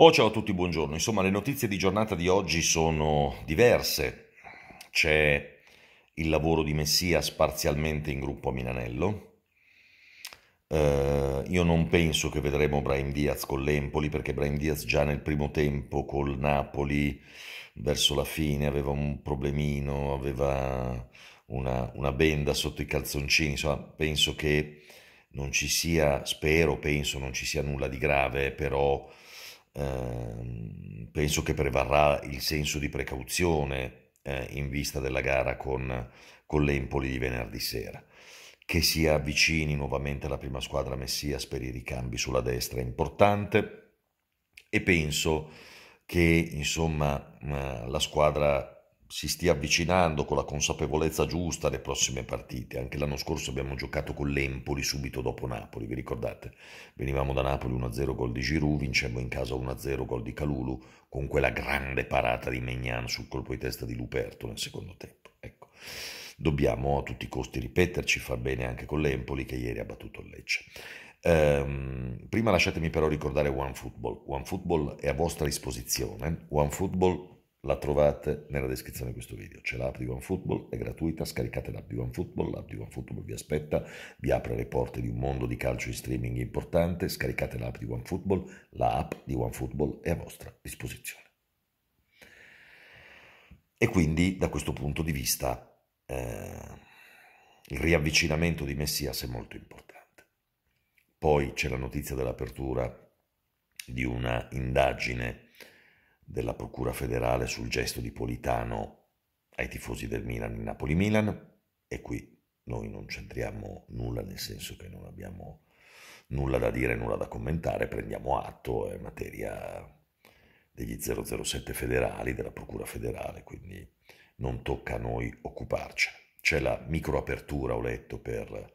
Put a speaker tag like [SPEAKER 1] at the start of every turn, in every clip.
[SPEAKER 1] Oh, ciao a tutti, buongiorno. Insomma, le notizie di giornata di oggi sono diverse. C'è il lavoro di Messias parzialmente in gruppo a Milanello. Uh, io non penso che vedremo Brahim Diaz con l'Empoli perché Brahim Diaz già nel primo tempo col Napoli verso la fine aveva un problemino, aveva una, una benda sotto i calzoncini, insomma penso che non ci sia, spero, penso non ci sia nulla di grave, però Ehm, penso che prevarrà il senso di precauzione eh, in vista della gara con, con l'Empoli di venerdì sera. Che si avvicini nuovamente alla prima squadra Messias per i ricambi sulla destra è importante e penso che insomma eh, la squadra si stia avvicinando con la consapevolezza giusta alle prossime partite. Anche l'anno scorso abbiamo giocato con l'Empoli subito dopo Napoli, vi ricordate? Venivamo da Napoli 1-0 gol di Giroud, vincemmo in casa 1-0 gol di Calulu con quella grande parata di Megnan sul colpo di testa di Luperto nel secondo tempo. Ecco. Dobbiamo a tutti i costi ripeterci, far bene anche con l'Empoli che ieri ha battuto il Lecce. Ehm, prima lasciatemi però ricordare OneFootball. OneFootball è a vostra disposizione. OneFootball la trovate nella descrizione di questo video. C'è l'app di OneFootball, è gratuita, scaricate l'app di OneFootball, l'app di OneFootball vi aspetta, vi apre le porte di un mondo di calcio in streaming importante, scaricate l'app di OneFootball, l'app di OneFootball è a vostra disposizione. E quindi da questo punto di vista eh, il riavvicinamento di Messias è molto importante. Poi c'è la notizia dell'apertura di una indagine della Procura federale sul gesto di Politano ai tifosi del Milan in Napoli-Milan e qui noi non c'entriamo nulla nel senso che non abbiamo nulla da dire, nulla da commentare, prendiamo atto, è materia degli 007 federali, della Procura federale, quindi non tocca a noi occuparci. C'è la microapertura, ho letto, per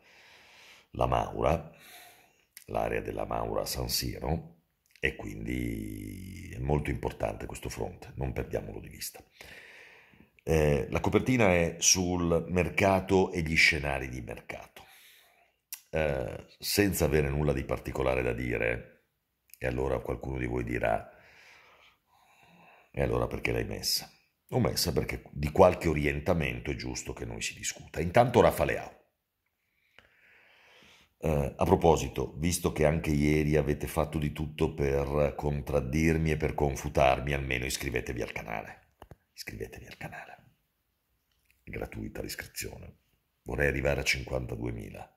[SPEAKER 1] la Maura, l'area della Maura San Siro, e quindi è molto importante questo fronte, non perdiamolo di vista. Eh, la copertina è sul mercato e gli scenari di mercato. Eh, senza avere nulla di particolare da dire, e allora qualcuno di voi dirà, e allora perché l'hai messa? Ho messa perché di qualche orientamento è giusto che noi si discuta. Intanto Rafa Leao. Eh, a proposito, visto che anche ieri avete fatto di tutto per contraddirmi e per confutarmi, almeno iscrivetevi al canale. Iscrivetevi al canale. È gratuita l'iscrizione. Vorrei arrivare a 52.000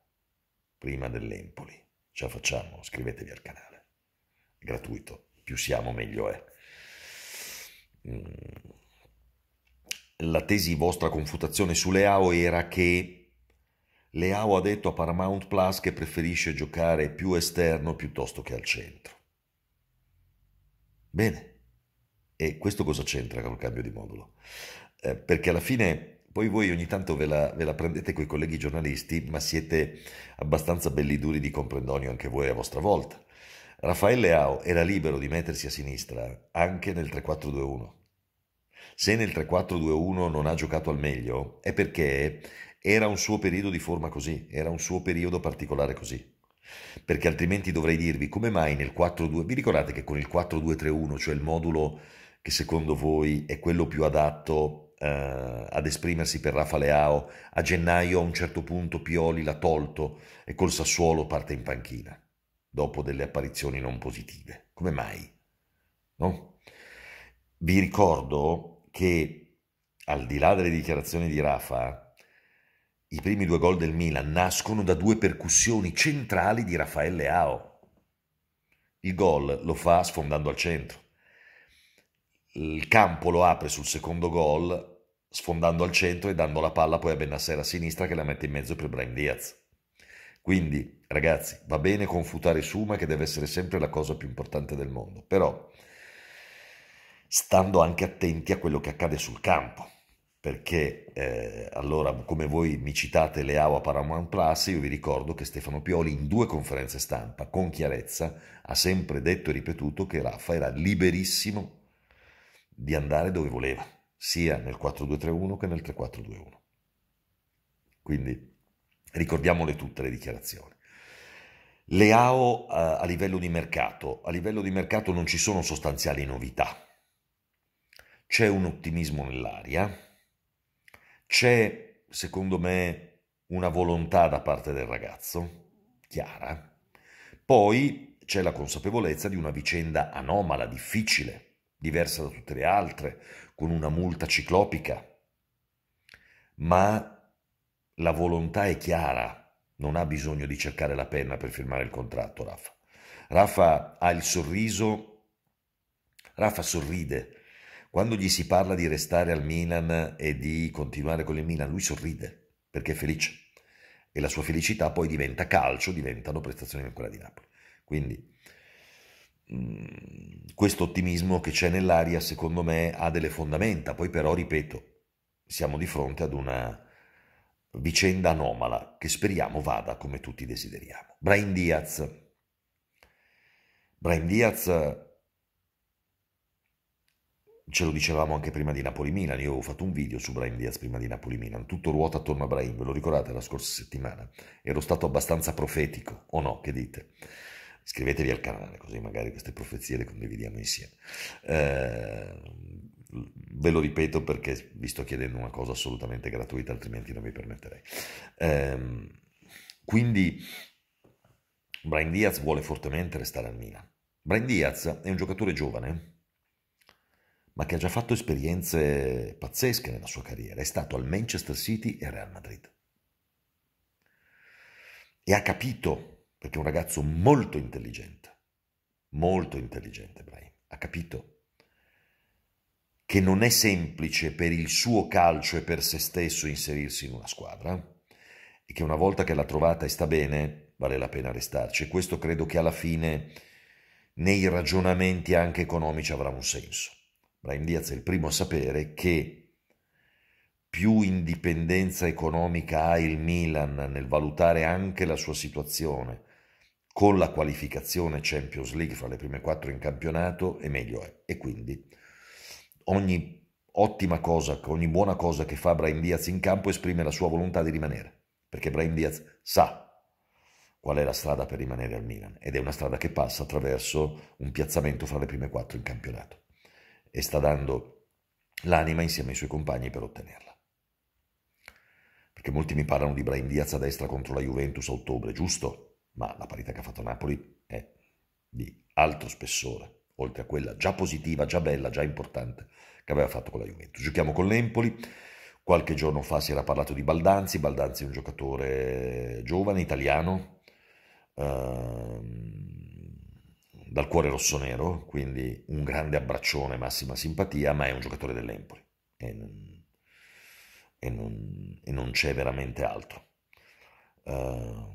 [SPEAKER 1] prima dell'Empoli. Ce la facciamo, iscrivetevi al canale. È gratuito. Più siamo, meglio è. Mm. La tesi vostra confutazione su Leao era che Leao ha detto a Paramount Plus che preferisce giocare più esterno piuttosto che al centro. Bene, e questo cosa c'entra con il cambio di modulo? Eh, perché alla fine poi voi ogni tanto ve la, ve la prendete con i colleghi giornalisti, ma siete abbastanza belli duri di comprendonio anche voi a vostra volta. Raffaele Leao era libero di mettersi a sinistra anche nel 3-4-2-1. Se nel 3-4-2-1 non ha giocato al meglio è perché era un suo periodo di forma così, era un suo periodo particolare così. Perché altrimenti dovrei dirvi come mai nel 4-2, vi ricordate che con il 4-2-3-1, cioè il modulo che secondo voi è quello più adatto eh, ad esprimersi per Rafa Leao, a gennaio a un certo punto Pioli l'ha tolto e col Sassuolo parte in panchina, dopo delle apparizioni non positive. Come mai? No? Vi ricordo che al di là delle dichiarazioni di Rafa, i primi due gol del Milan nascono da due percussioni centrali di Raffaele Ao. Il gol lo fa sfondando al centro. Il campo lo apre sul secondo gol sfondando al centro e dando la palla poi a Benassera a sinistra che la mette in mezzo per Brian Diaz. Quindi, ragazzi, va bene confutare Suma che deve essere sempre la cosa più importante del mondo, però stando anche attenti a quello che accade sul campo perché eh, allora come voi mi citate le a Paramount Plus, io vi ricordo che Stefano Pioli in due conferenze stampa con chiarezza ha sempre detto e ripetuto che Raffa era liberissimo di andare dove voleva, sia nel 4231 che nel 3421. Quindi ricordiamole tutte le dichiarazioni. Le AO eh, a livello di mercato, a livello di mercato non ci sono sostanziali novità. C'è un ottimismo nell'aria, c'è, secondo me, una volontà da parte del ragazzo, chiara. Poi c'è la consapevolezza di una vicenda anomala, difficile, diversa da tutte le altre, con una multa ciclopica. Ma la volontà è chiara, non ha bisogno di cercare la penna per firmare il contratto, Rafa. Rafa ha il sorriso, Rafa sorride quando gli si parla di restare al Milan e di continuare con il Milan, lui sorride perché è felice e la sua felicità poi diventa calcio, diventano prestazioni come quella di Napoli. Quindi mm, questo ottimismo che c'è nell'aria secondo me ha delle fondamenta, poi però ripeto, siamo di fronte ad una vicenda anomala che speriamo vada come tutti desideriamo. Brian Diaz. Brian Diaz ce lo dicevamo anche prima di Napoli-Milan, io avevo fatto un video su Brian Diaz prima di Napoli-Milan, tutto ruota attorno a Brian, ve lo ricordate la scorsa settimana? Ero stato abbastanza profetico, o no, che dite? Iscrivetevi al canale, così magari queste profezie le condividiamo insieme. Eh, ve lo ripeto perché vi sto chiedendo una cosa assolutamente gratuita, altrimenti non vi permetterei. Eh, quindi Brian Diaz vuole fortemente restare al Milan. Brian Diaz è un giocatore giovane, ma che ha già fatto esperienze pazzesche nella sua carriera. È stato al Manchester City e al Real Madrid. E ha capito, perché è un ragazzo molto intelligente, molto intelligente, Brian, ha capito che non è semplice per il suo calcio e per se stesso inserirsi in una squadra eh? e che una volta che l'ha trovata e sta bene, vale la pena restarci. E Questo credo che alla fine nei ragionamenti anche economici avrà un senso. Brian Diaz è il primo a sapere che più indipendenza economica ha il Milan nel valutare anche la sua situazione con la qualificazione Champions League fra le prime quattro in campionato, e meglio è. E quindi ogni ottima cosa, ogni buona cosa che fa Brian Diaz in campo esprime la sua volontà di rimanere, perché Brian Diaz sa qual è la strada per rimanere al Milan ed è una strada che passa attraverso un piazzamento fra le prime quattro in campionato e sta dando l'anima insieme ai suoi compagni per ottenerla. Perché molti mi parlano di Brahim Diaz a destra contro la Juventus a ottobre, giusto? Ma la parità che ha fatto Napoli è di altro spessore, oltre a quella già positiva, già bella, già importante che aveva fatto con la Juventus. Giochiamo con l'Empoli. Qualche giorno fa si era parlato di Baldanzi, Baldanzi è un giocatore giovane, italiano, ehm, dal cuore rossonero, quindi un grande abbraccione, massima simpatia, ma è un giocatore dell'Empoli e non, e non, e non c'è veramente altro. Uh,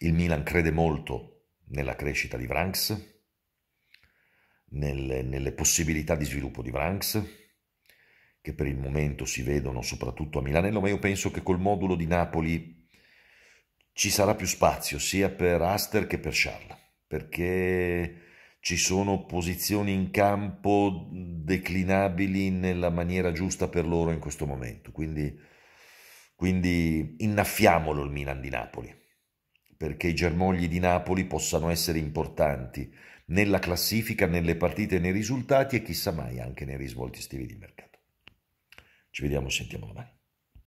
[SPEAKER 1] il Milan crede molto nella crescita di Vranks, nelle, nelle possibilità di sviluppo di Vranks, che per il momento si vedono soprattutto a Milanello, ma io penso che col modulo di Napoli ci sarà più spazio sia per Aster che per Charles perché ci sono posizioni in campo declinabili nella maniera giusta per loro in questo momento. Quindi, quindi innaffiamolo il Milan di Napoli, perché i germogli di Napoli possano essere importanti nella classifica, nelle partite, nei risultati e chissà mai anche nei risvolti estivi di mercato. Ci vediamo, sentiamo domani.